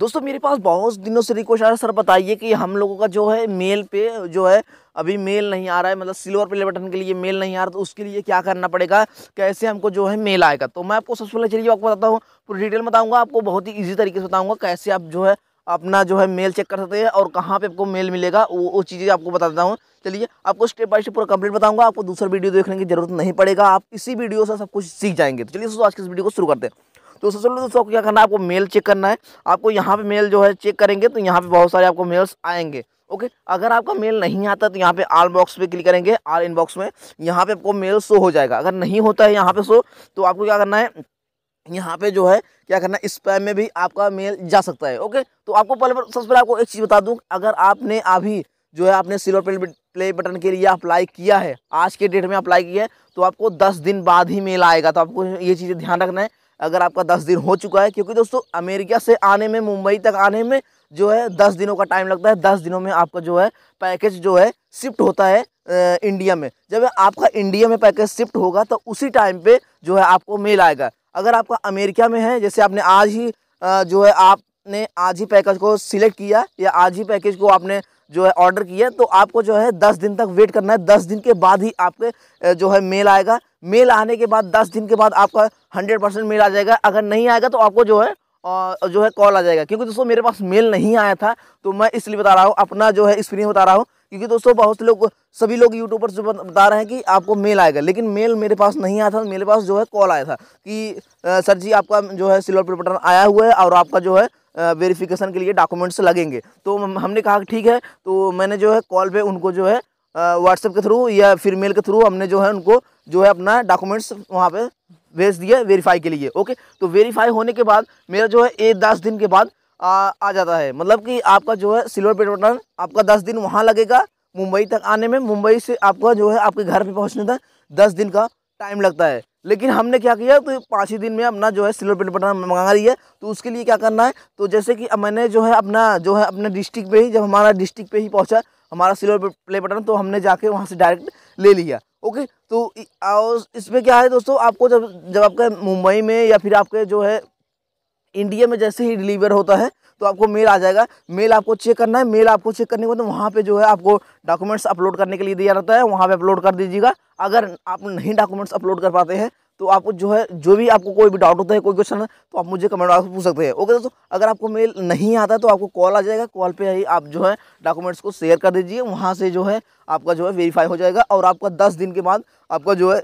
दोस्तों मेरे पास बहुत दिनों से रिक्वेस्ट आ रहा है सर बताइए कि हम लोगों का जो है मेल पे जो है अभी मेल नहीं आ रहा है मतलब सिल्वर प्ले बटन के लिए मेल नहीं आ रहा तो उसके लिए क्या करना पड़ेगा कैसे हमको जो है मेल आएगा तो मैं आपको सबसे पहले चलिए आपको बताता हूँ पूरी डिटेल बताऊँगा आपको बहुत ही ईजी तरीके से बताऊँगा कैसे आप जो है अपना जो है मेल चेक कर सकते हैं और कहाँ पर आपको मेल मिलेगा वो वो चीज़ें आपको बता देता हूँ चलिए आपको स्टेप बाय स्टेप पूरा कंप्लीट बताऊँगा आपको दूसरा वीडियो देखने की जरूरत नहीं पड़ेगा आप इसी वीडियो से सब कुछ सीख जाएंगे तो चलिए दोस्तों आज की इस वीडियो को शुरू करते हैं तो सबसे पहले दोस्तों आपको क्या करना है आपको मेल चेक करना है आपको यहाँ पे मेल जो है चेक करेंगे तो यहाँ पे बहुत सारे आपको मेल्स आएंगे ओके अगर आपका मेल नहीं आता तो यहाँ पे आल बॉक्स पे क्लिक करेंगे आल इनबॉक्स में यहाँ पे आपको मेल शो हो जाएगा अगर नहीं होता है यहाँ पे शो तो आपको क्या करना है यहाँ पे जो है क्या करना है स्पैम में भी आपका मेल जा सकता है ओके तो आपको पहले सबसे पहले आपको एक चीज़ बता दूँ अगर आपने अभी जो है आपने सिल्वर प्ले प्ले बटन के लिए अप्लाई किया है आज के डेट में अप्लाई किया है तो आपको दस दिन बाद ही मेल आएगा तो आपको ये चीज़ें ध्यान रखना है अगर आपका दस दिन हो चुका है क्योंकि दोस्तों अमेरिका से आने में मुंबई तक आने में जो है दस दिनों का टाइम लगता है दस दिनों में आपका जो है पैकेज जो है शिफ्ट होता है इंडिया में जब आपका इंडिया में पैकेज शिफ्ट होगा तो उसी टाइम पे जो है आपको मेल आएगा अगर आपका अमेरिका में है जैसे आपने आज ही जो है आपने आज ही पैकेज को सिलेक्ट किया या आज ही पैकेज को आपने जो है ऑर्डर किया तो आपको जो है दस दिन तक वेट करना है दस दिन के बाद ही आपके जो है मेल आएगा मेल आने के बाद दस दिन के बाद आपका हंड्रेड परसेंट मेल आ जाएगा अगर नहीं आएगा तो आपको जो है जो है कॉल आ जाएगा क्योंकि दोस्तों मेरे पास मेल नहीं आया था तो मैं इसलिए बता रहा हूँ अपना जो है एक्सपीरियंस बता रहा हूँ क्योंकि दोस्तों बहुत से लोग सभी लोग यूट्यूब पर बता रहे हैं कि आपको मेल आएगा लेकिन मेल मेरे पास नहीं आया था मेरे पास जो है कॉल आया था कि सर जी आपका जो है सिल्वर पेपर बटन आया हुआ है और आपका जो है वेरिफिकेशन के लिए डॉक्यूमेंट्स लगेंगे तो हमने कहा ठीक है तो मैंने जो है कॉल पे उनको जो है व्हाट्सएप के थ्रू या फिर मेल के थ्रू हमने जो है उनको जो है अपना डॉक्यूमेंट्स वहाँ पे भेज दिए वेरीफाई के लिए ओके तो वेरीफाई होने के बाद मेरा जो है एक दस दिन के बाद आ, आ जाता है मतलब कि आपका जो है सिल्वर पेट बटन आपका दस दिन वहाँ लगेगा मुंबई तक आने में मुंबई से आपका जो है आपके घर पर पहुँचने तक दस दिन का टाइम लगता है लेकिन हमने क्या किया तो पाँच ही दिन में अपना जो है सिल्वर प्लेट बटन मंगा रही है तो उसके लिए क्या करना है तो जैसे कि मैंने जो है अपना जो है अपने डिस्ट्रिक्ट पे ही जब हमारा डिस्ट्रिक्ट पे ही पहुंचा हमारा सिल्वर प्ले बटन तो हमने जाके वहाँ से डायरेक्ट ले लिया ओके तो इसमें क्या है दोस्तों आपको जब जब आपके मुंबई में या फिर आपके जो है इंडिया में जैसे ही डिलीवर होता है तो आपको मेल आ जाएगा मेल आपको चेक करना है मेल आपको चेक करने के बाद तो वहाँ पर जो है आपको डॉक्यूमेंट्स अपलोड करने के लिए दिया जाता है वहाँ पर अपलोड कर दीजिएगा अगर आप नहीं डॉक्यूमेंट्स अपलोड कर पाते हैं तो आपको जो है जो भी आपको कोई भी डाउट होता है कोई क्वेश्चन है तो आप मुझे कमेंट बॉक्स में पूछ सकते हैं ओके दोस्तों अगर आपको मेल नहीं आता तो आपको कॉल आ जाएगा कॉल पे ही आप जो है डॉक्यूमेंट्स को शेयर कर दीजिए वहाँ से जो है आपका जो है वेरीफाई हो जाएगा और आपका दस दिन के बाद आपका जो है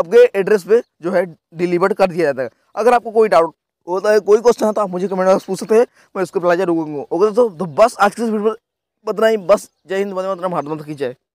आपके एड्रेस पर जो है डिलीवर कर दिया जाता है अगर आपको कोई डाउट होता तो है कोई क्वेश्चन है तो आप मुझे कमेंट बॉक्स पूछ सकते हैं मैं उसको प्लाजा रुकूंगा ओके दोस्तों तो बस आज की इस वीडियो पर बतना ही बस जय हिंद वंदे मातरम भारत मत की जाए